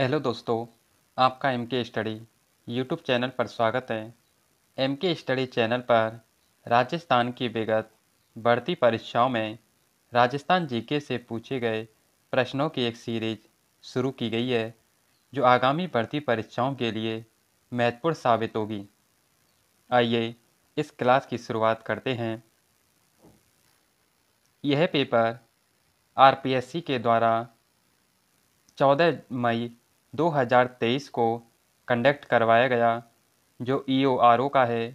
hello दोस्तों आपका M K study YouTube channel पर स्वागत है एम के स्टडी चैनल पर राजस्थान की विगत बढ़ती परीक्षाओं में राजस्थान जीके से पूछे गए प्रश्नों की एक सीरीज शुरू की गई है जो आगामी बढ़ती परीक्षाओं के लिए महत्वपूर्ण साबित होगी आइए इस क्लास की शुरुआत करते हैं यह पेपर आरपीएससी के द्वारा 14 मई 2023 को कंडक्ट करवाया गया जो ई e का है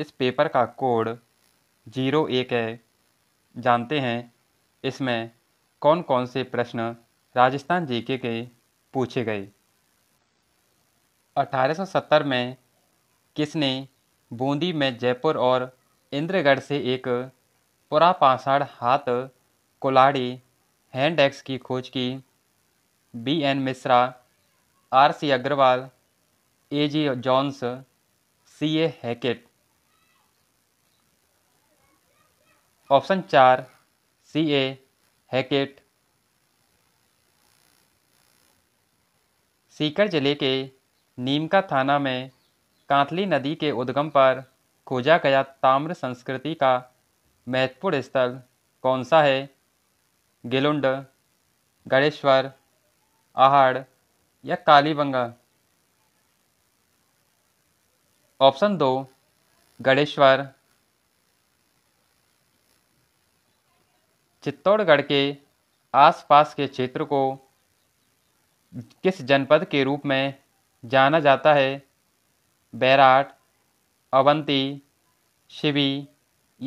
इस पेपर का कोड जीरो एक है जानते हैं इसमें कौन कौन से प्रश्न राजस्थान जीके के पूछे गए 1870 में किसने बूंदी में जयपुर और इंद्रगढ़ से एक पुरापाषाण हाथ कोलाड़ी हैंड एक्स की खोज की B N Mishra R C Agrawal A G Johns C A Hackett option चार सी ए हैकेट सीकर जिले के नीमका थाना में कांतली नदी के उद्गम पर खोजा गया ताम्र संस्कृति का महत्वपूर्ण स्थल कौन सा है गिलुंड गणेश्वर आहाड़ या कालीबंगा ऑप्शन दो गणेश्वर चित्तौड़गढ़ के आसपास के क्षेत्र को किस जनपद के रूप में जाना जाता है बैराट अवंती शिवी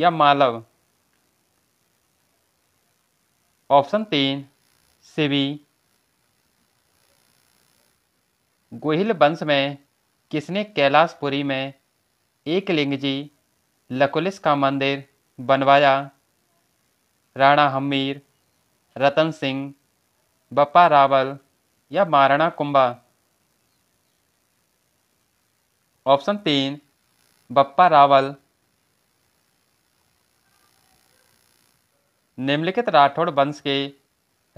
या मालव ऑप्शन तीन शिवी गोहिल वंश में किसने कैलाशपुरी में एक लिंगजी लकुलिस का मंदिर बनवाया राणा हमीर रतन सिंह बप्पा रावल या महाराणा कुंभा ऑप्शन तीन बप्पा रावल निम्नलिखित राठौड़ वंश के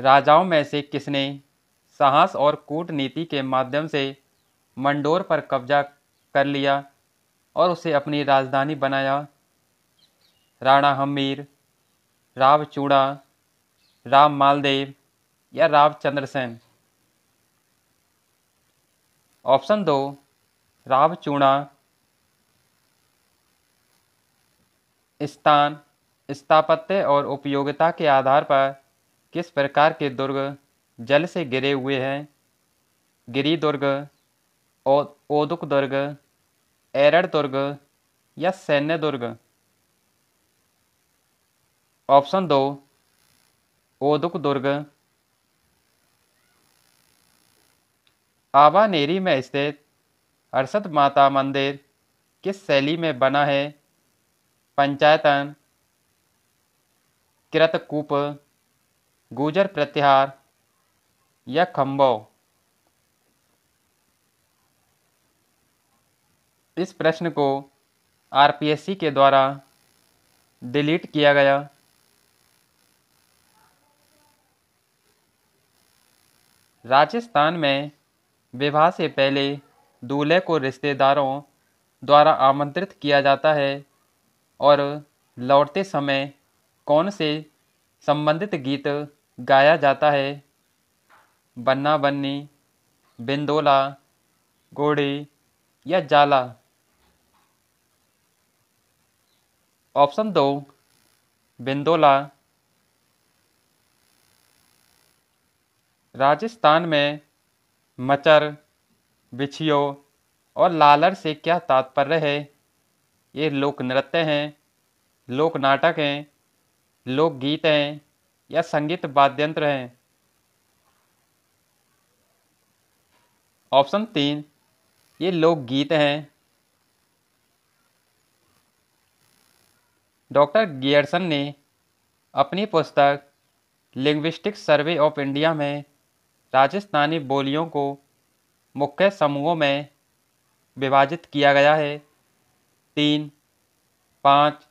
राजाओं में से किसने साहस और कूटनीति के माध्यम से मंडोर पर कब्जा कर लिया और उसे अपनी राजधानी बनाया राणा हमीर राव चूड़ा राम मालदेव या राव चंद्रसेन ऑप्शन दो राव चूड़ा स्थान स्थापत्य और उपयोगिता के आधार पर किस प्रकार के दुर्ग जल से गिरे हुए हैं गिरी दुर्ग ओदुक दुर्ग एरड़ दुर्ग या सैन्य दुर्ग ऑप्शन दो ओदुक दुर्ग आवानेरी में स्थित अरसद माता मंदिर किस शैली में बना है पंचायतन कृतकूप गुजर प्रत्याहार या खम्बाव इस प्रश्न को आरपीएससी के द्वारा डिलीट किया गया राजस्थान में विवाह से पहले दूल्हे को रिश्तेदारों द्वारा आमंत्रित किया जाता है और लौटते समय कौन से संबंधित गीत गाया जाता है बन्ना बन्नी बिंदोला घोड़ी या जाला ऑप्शन दो बिंदोला राजस्थान में मचर बिछियो और लालर से क्या तात्पर्य है ये लोक नृत्य हैं लोक नाटक हैं लोकगीत हैं या संगीत वाद्यंत्र हैं ऑप्शन तीन ये लोकगीत हैं डॉक्टर गियर्सन ने अपनी पुस्तक लिंग्विस्टिक सर्वे ऑफ इंडिया में राजस्थानी बोलियों को मुख्य समूहों में विभाजित किया गया है तीन पाँच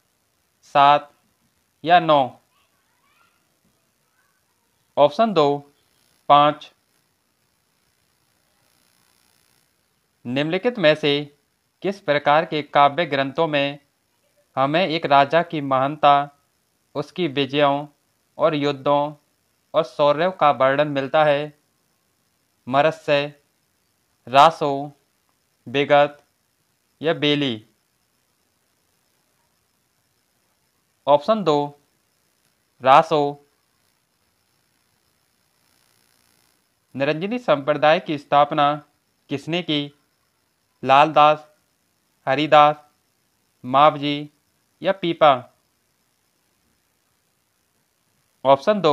सात या नौ ऑप्शन दो पाँच निम्नलिखित में से किस प्रकार के काव्य ग्रंथों में हमें एक राजा की महानता उसकी विजयों और युद्धों और शौर्य का वर्णन मिलता है मरस्य रासो बेगत या बेली ऑप्शन दो रासो निरंजनी संप्रदाय की स्थापना किसने की लालदास हरिदास मावजी या पीपा ऑप्शन दो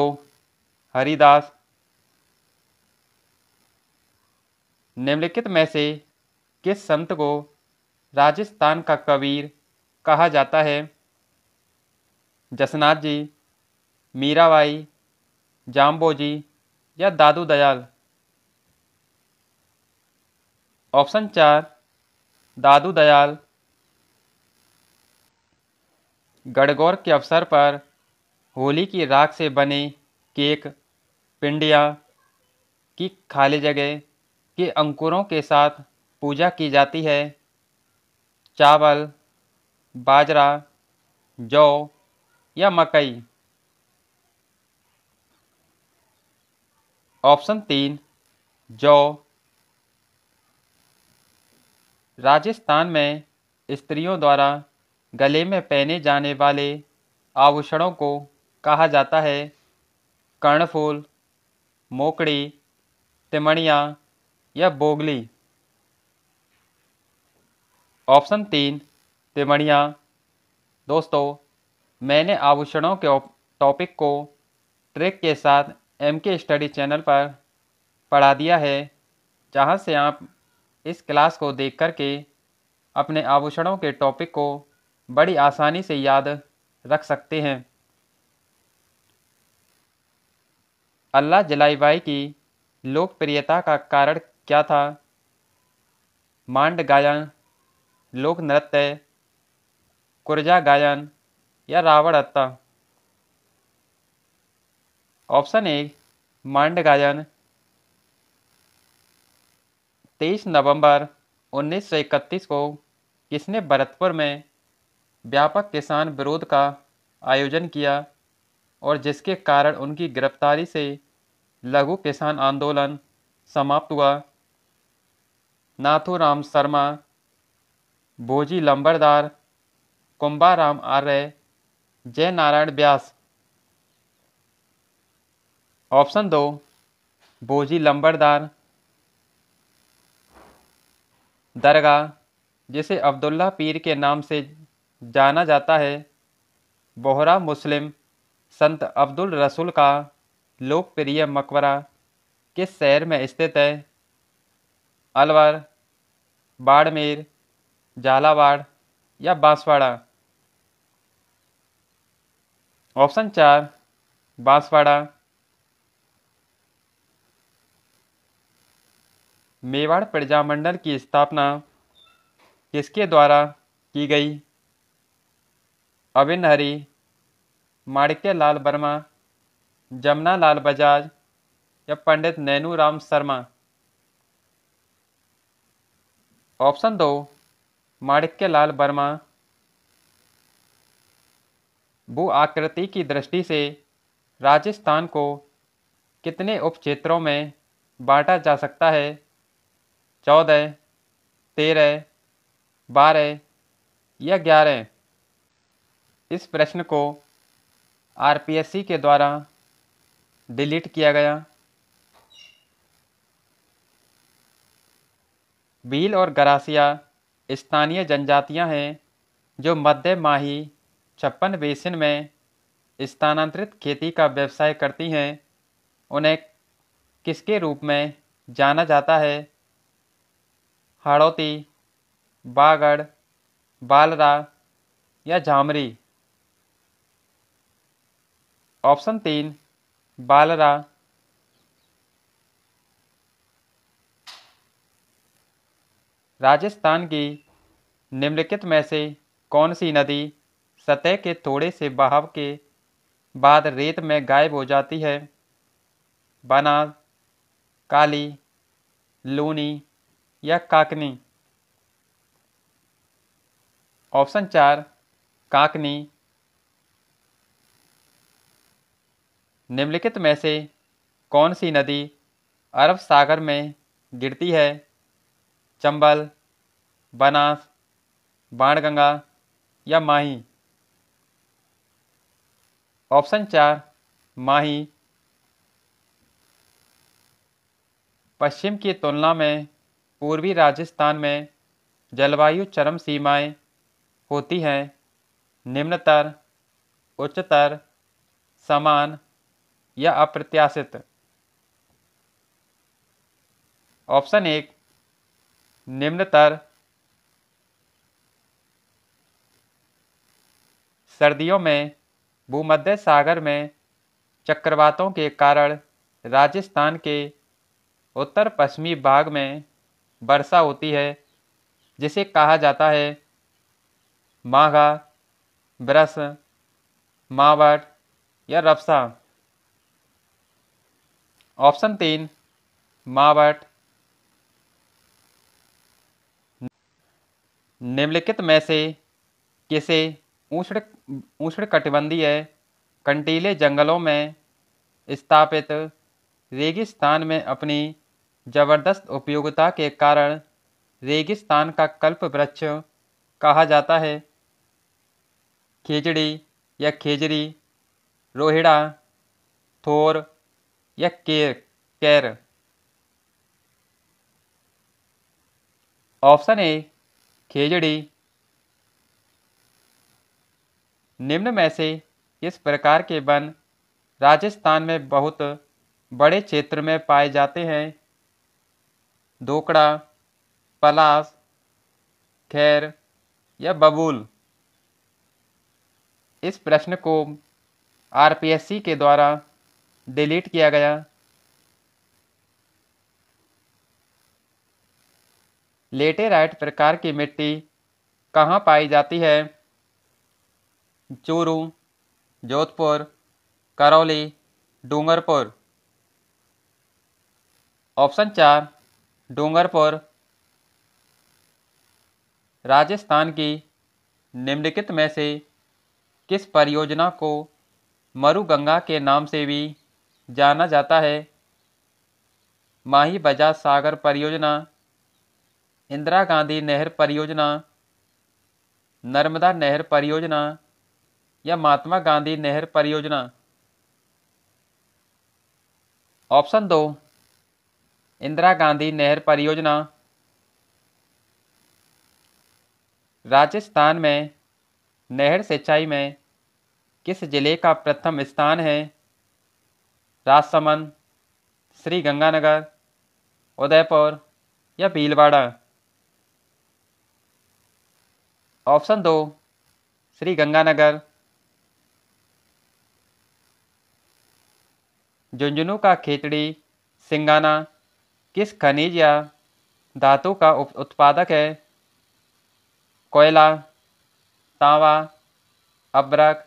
हरिदास निम्नलिखित में से किस संत को राजस्थान का कबीर कहा जाता है जसनाथ जी मीराबाई जाम्बो जी या दादू दयाल ऑप्शन चार दादू दयाल गढ़गौर के अवसर पर होली की राख से बने केक पिंडिया की खाली जगह के अंकुरों के साथ पूजा की जाती है चावल बाजरा जौ या मकई ऑप्शन तीन जौ राजस्थान में स्त्रियों द्वारा गले में पहने जाने वाले आभूषणों को कहा जाता है कर्णफूल मोकड़ी तिमणिया या बोगली ऑप्शन तीन तिमणिया दोस्तों मैंने आभूषणों के टॉपिक को ट्रिक के साथ एम के स्टडी चैनल पर पढ़ा दिया है जहाँ से आप इस क्लास को देख कर के अपने आभूषणों के टॉपिक को बड़ी आसानी से याद रख सकते हैं अल्लाह जलाई बाई की लोकप्रियता का कारण क्या था मांड गायन लोक नृत्य कुर्जा गायन या रावण अत्ता ऑप्शन ए मांड गायन तेईस नवंबर 1931 को किसने भरतपुर में व्यापक किसान विरोध का आयोजन किया और जिसके कारण उनकी गिरफ्तारी से लघु किसान आंदोलन समाप्त हुआ नाथूराम शर्मा भोजी लंबरदार कुंभाराम आर्य जय नारायण व्यास ऑप्शन दो भोजी लंबरदार दरगाह जिसे अब्दुल्ला पीर के नाम से जाना जाता है बोहरा मुस्लिम संत अब्दुल रसूल का लोकप्रिय मकबरा किस शहर में स्थित है अलवर बाड़मेर झालावाड़ या बांसवाड़ा ऑप्शन चार बांसवाड़ा मेवाड़ प्रजामंडल की स्थापना किसके द्वारा की गई अविन हरी माणिक्य लाल वर्मा जमुना लाल बजाज या पंडित नैनू राम शर्मा ऑप्शन दो माणिक्य लाल वर्मा भू आकृति की दृष्टि से राजस्थान को कितने उपक्षेत्रों में बांटा जा सकता है चौदह तेरह बारह या ग्यारह इस प्रश्न को आरपीएससी के द्वारा डिलीट किया गया बील और गरासिया स्थानीय जनजातियां हैं जो मध्य माही छप्पन बेसिन में स्थानांतरित खेती का व्यवसाय करती हैं उन्हें किसके रूप में जाना जाता है हाड़ौती बागड़ बालरा या झामरी ऑप्शन तीन बालरा राजस्थान की निम्नलिखित में से कौन सी नदी सतह के थोड़े से बहाव के बाद रेत में गायब हो जाती है बनास काली लूनी या काकनी ऑप्शन चार काकनी निम्नलिखित में से कौन सी नदी अरब सागर में गिरती है चंबल बनास बाणगंगा या माही ऑप्शन चार माही पश्चिम की तुलना में पूर्वी राजस्थान में जलवायु चरम सीमाएं होती हैं निम्नतर उच्चतर समान या अप्रत्याशित ऑप्शन एक निम्नतर सर्दियों में भूमध्य सागर में चक्रवातों के कारण राजस्थान के उत्तर पश्चिमी भाग में वर्षा होती है जिसे कहा जाता है माघा ब्रस मावट या रफसा ऑप्शन तीन मावट निम्नलिखित में से किसे ऊष्ण ऊष्ण कटिबंधीय कंटीले जंगलों में स्थापित रेगिस्तान में अपनी जबरदस्त उपयोगिता के कारण रेगिस्तान का कल्प वृक्ष कहा जाता है खेजड़ी या खेजरी रोहिड़ा थोर या केर कैर ऑप्शन ए खेजड़ी निम्न में से इस प्रकार के वन राजस्थान में बहुत बड़े क्षेत्र में पाए जाते हैं धोकड़ा पलास खैर या बबूल इस प्रश्न को आरपीएससी के द्वारा डिलीट किया गया लेटेराइट प्रकार की मिट्टी कहाँ पाई जाती है चूरू जोधपुर करौली डूंगरपुर ऑप्शन चार डूंगरपुर राजस्थान की निम्नलिखित में से किस परियोजना को मरुगंगा के नाम से भी जाना जाता है माही बजाज सागर परियोजना इंदिरा गांधी नहर परियोजना नर्मदा नहर परियोजना या महात्मा गांधी नहर परियोजना ऑप्शन दो इंदिरा गांधी नहर परियोजना राजस्थान में नहर सिंचाई में किस जिले का प्रथम स्थान है राजसमंद श्री गंगानगर उदयपुर या भीलवाड़ा ऑप्शन दो श्री गंगानगर झुंझुनू का खेतड़ी सिंगाना किस खनिज या धातु का उत्पादक है कोयला तांबा अब्रक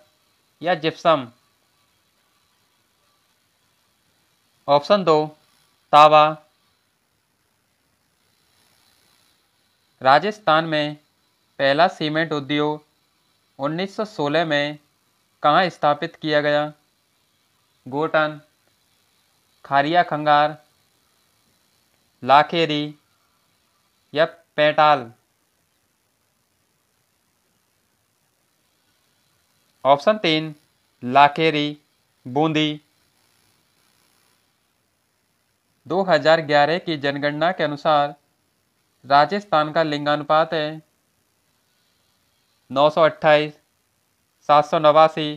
या जिप्सम ऑप्शन दो तावा राजस्थान में पहला सीमेंट उद्योग 1916 में कहाँ स्थापित किया गया गोटन खारिया खंगार लाखेरी या पेटाल ऑप्शन तीन लाखेरी बूंदी 2011 की जनगणना के अनुसार राजस्थान का लिंगानुपात है नौ सौ अट्ठाईस सात सौ नवासी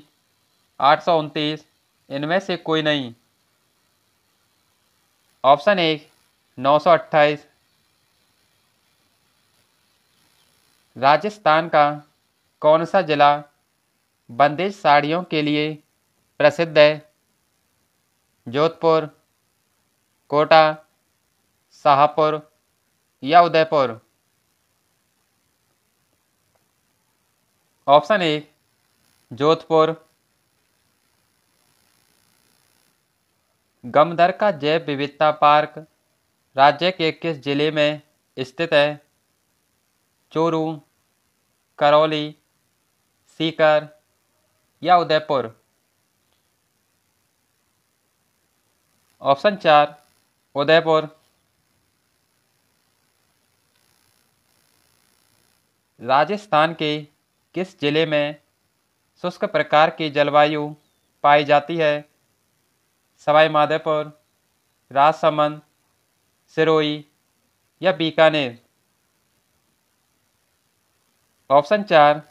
आठ सौ उनतीस इनमें से कोई नहीं ऑप्शन एक नौ सौ राजस्थान का कौन सा जिला बंदेज साड़ियों के लिए प्रसिद्ध है जोधपुर कोटा शाहपुर या उदयपुर ऑप्शन ए जोधपुर गमदर का जैव विविधता पार्क राज्य के किस ज़िले में स्थित है चूरू करौली सीकर या उदयपुर ऑप्शन चार उदयपुर राजस्थान के किस जिले में शुष्क प्रकार की जलवायु पाई जाती है सवाई माधोपुर राजसमंद सिरोही या बीकानेर ऑप्शन चार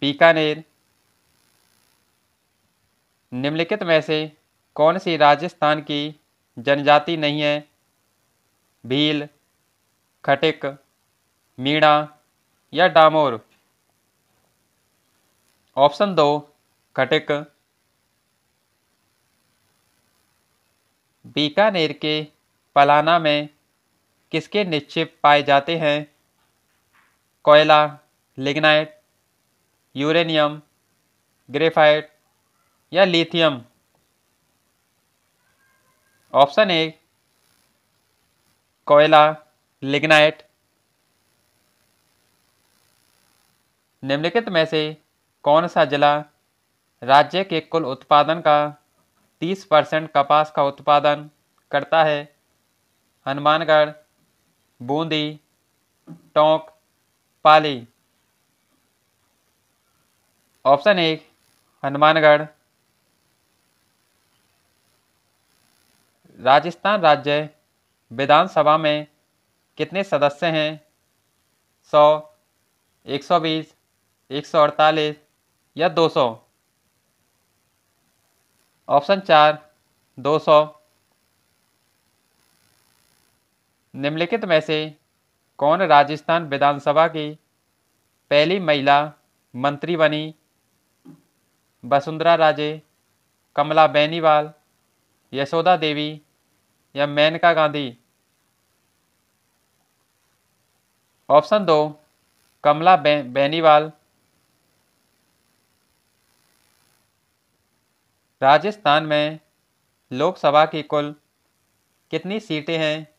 बीकानेर निम्नलिखित में से कौन सी राजस्थान की जनजाति नहीं है भील खटिक मीणा या डामोर ऑप्शन दो खटिक बीकानेर के पलाना में किसके निक्षेप पाए जाते हैं कोयला लिग्नाइट यूरेनियम ग्रेफाइट या लिथियम ऑप्शन ए कोयला लिग्नाइट निम्नलिखित में से कौन सा जिला राज्य के कुल उत्पादन का 30 परसेंट कपास का उत्पादन करता है हनुमानगढ़ बूंदी टोंक पाली ऑप्शन एक हनुमानगढ़ राजस्थान राज्य विधानसभा में कितने सदस्य हैं सौ एक सौ बीस एक सौ अड़तालीस या दो सौ ऑप्शन चार दो सौ निम्नलिखित में से कौन राजस्थान विधानसभा की पहली महिला मंत्री बनी वसुंधरा राजे कमला बेनीवाल यशोदा देवी या मेनका गांधी ऑप्शन दो कमला बे, बेनीवाल राजस्थान में लोकसभा की कुल कितनी सीटें हैं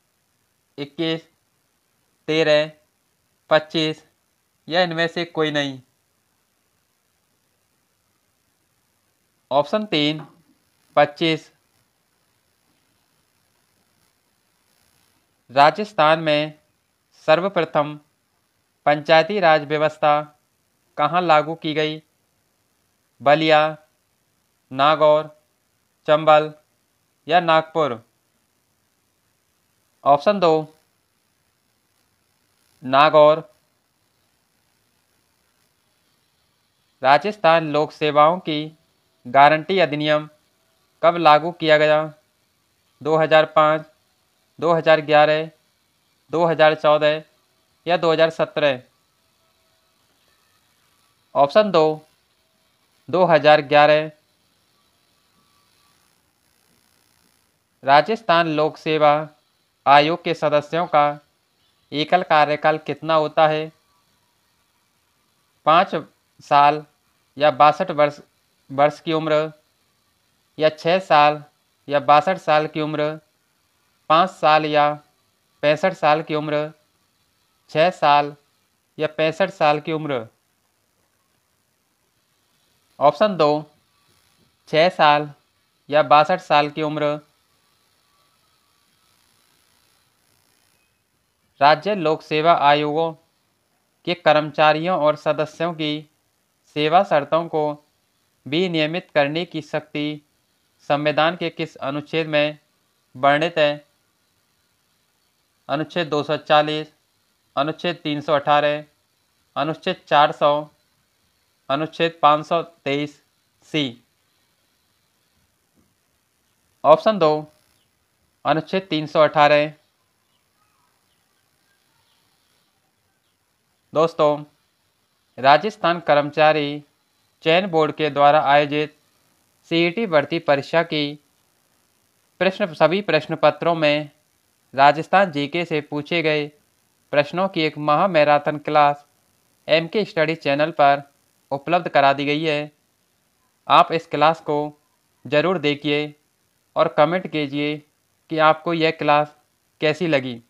इक्कीस तेरह पच्चीस या इनमें से कोई नहीं ऑप्शन तीन पच्चीस राजस्थान में सर्वप्रथम पंचायती राज व्यवस्था कहाँ लागू की गई बलिया नागौर चंबल या नागपुर ऑप्शन दो नागौर राजस्थान लोक सेवाओं की गारंटी अधिनियम कब लागू किया गया 2005, 2011, 2014 या 2017 ऑप्शन दो 2011 राजस्थान लोक सेवा आयोग के सदस्यों का एकल कार्यकाल कितना होता है पाँच साल या बासठ वर्ष वर्ष की उम्र या छः साल या बासठ साल की उम्र पाँच साल या पैंसठ साल की उम्र छः साल या पैंसठ साल की उम्र ऑप्शन दो छः साल या बासठ साल की उम्र राज्य लोक सेवा आयोगों के कर्मचारियों और सदस्यों की सेवा शर्तों को विनियमित करने की शक्ति संविधान के किस अनुच्छेद में वर्णित है अनुच्छेद 240, अनुच्छेद 318, अनुच्छेद 400, अनुच्छेद 523 सी ऑप्शन दो अनुच्छेद 318 दोस्तों राजस्थान कर्मचारी चयन बोर्ड के द्वारा आयोजित सीईटी e भर्ती परीक्षा की प्रश्न सभी प्रश्न पत्रों में राजस्थान जीके से पूछे गए प्रश्नों की एक महा marathon class M K study channel पर उपलब्ध करा दी गई है आप इस क्लास को ज़रूर देखिए और कमेंट कीजिए कि आपको यह क्लास कैसी लगी